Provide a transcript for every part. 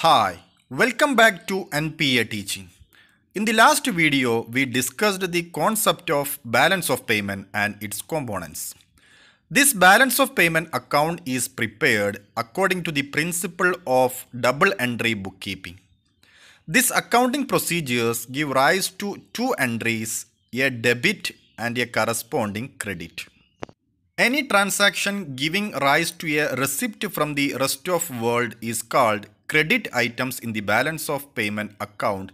Hi, welcome back to NPA teaching. In the last video, we discussed the concept of balance of payment and its components. This balance of payment account is prepared according to the principle of double entry bookkeeping. These accounting procedures give rise to two entries, a debit and a corresponding credit. Any transaction giving rise to a receipt from the rest of world is called credit items in the balance of payment account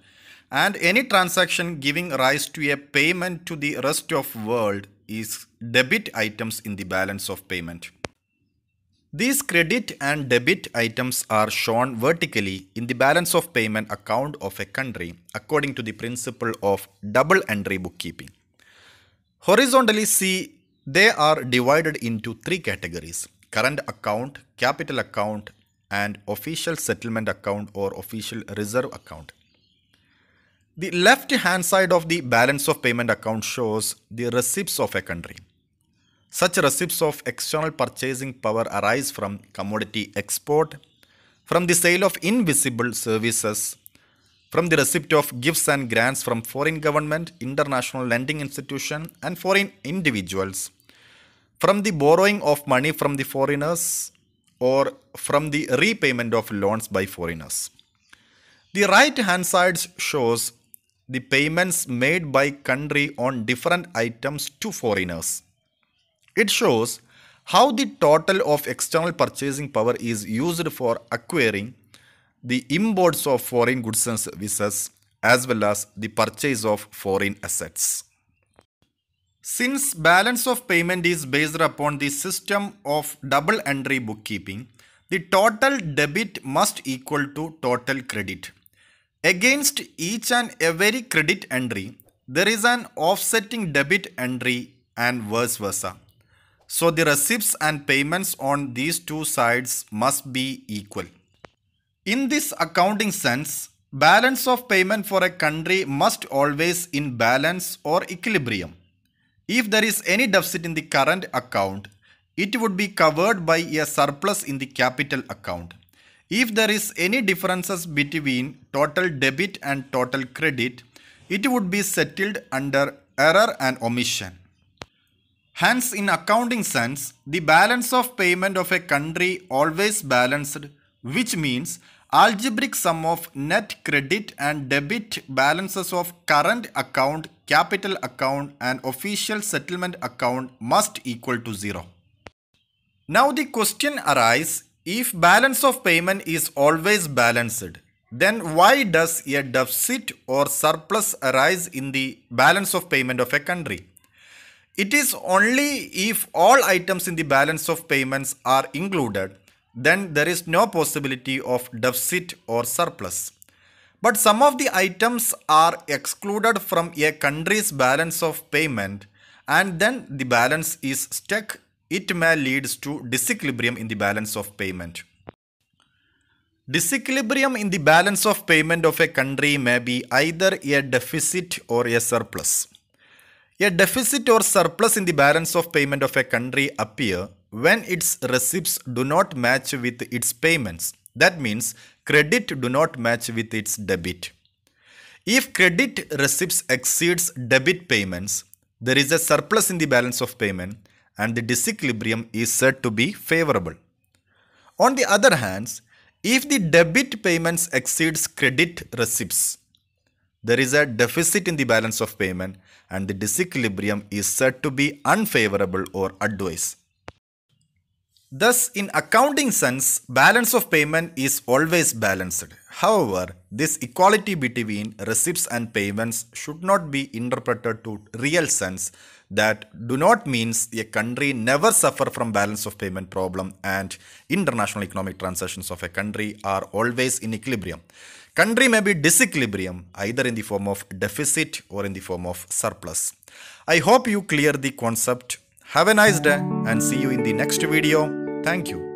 and any transaction giving rise to a payment to the rest of world is debit items in the balance of payment. These credit and debit items are shown vertically in the balance of payment account of a country according to the principle of double entry bookkeeping. Horizontally see they are divided into three categories current account, capital account and official settlement account or official reserve account. The left hand side of the balance of payment account shows the receipts of a country. Such receipts of external purchasing power arise from commodity export, from the sale of invisible services, from the receipt of gifts and grants from foreign government, international lending institution and foreign individuals, from the borrowing of money from the foreigners, or from the repayment of loans by foreigners. The right hand side shows the payments made by country on different items to foreigners. It shows how the total of external purchasing power is used for acquiring the imports of foreign goods and services as well as the purchase of foreign assets. Since balance of payment is based upon the system of double entry bookkeeping, the total debit must equal to total credit. Against each and every credit entry, there is an offsetting debit entry and vice versa. So the receipts and payments on these two sides must be equal. In this accounting sense, balance of payment for a country must always in balance or equilibrium. If there is any deficit in the current account, it would be covered by a surplus in the capital account. If there is any differences between total debit and total credit, it would be settled under error and omission. Hence, in accounting sense, the balance of payment of a country always balanced, which means Algebraic sum of net credit and debit balances of current account, capital account and official settlement account must equal to 0. Now the question arises, if balance of payment is always balanced, then why does a deficit or surplus arise in the balance of payment of a country? It is only if all items in the balance of payments are included then there is no possibility of deficit or surplus. But some of the items are excluded from a country's balance of payment and then the balance is stuck. It may lead to disequilibrium in the balance of payment. Disequilibrium in the balance of payment of a country may be either a deficit or a surplus. A deficit or surplus in the balance of payment of a country appear when its receipts do not match with its payments. That means credit do not match with its debit. If credit receipts exceeds debit payments, there is a surplus in the balance of payment and the disequilibrium is said to be favorable. On the other hand, if the debit payments exceeds credit receipts, there is a deficit in the balance of payment and the disequilibrium is said to be unfavorable or adverse. Thus, in accounting sense, balance of payment is always balanced. However, this equality between receipts and payments should not be interpreted to real sense that do not means a country never suffer from balance of payment problem and international economic transactions of a country are always in equilibrium. Country may be disequilibrium either in the form of deficit or in the form of surplus. I hope you clear the concept. Have a nice day and see you in the next video. Thank you.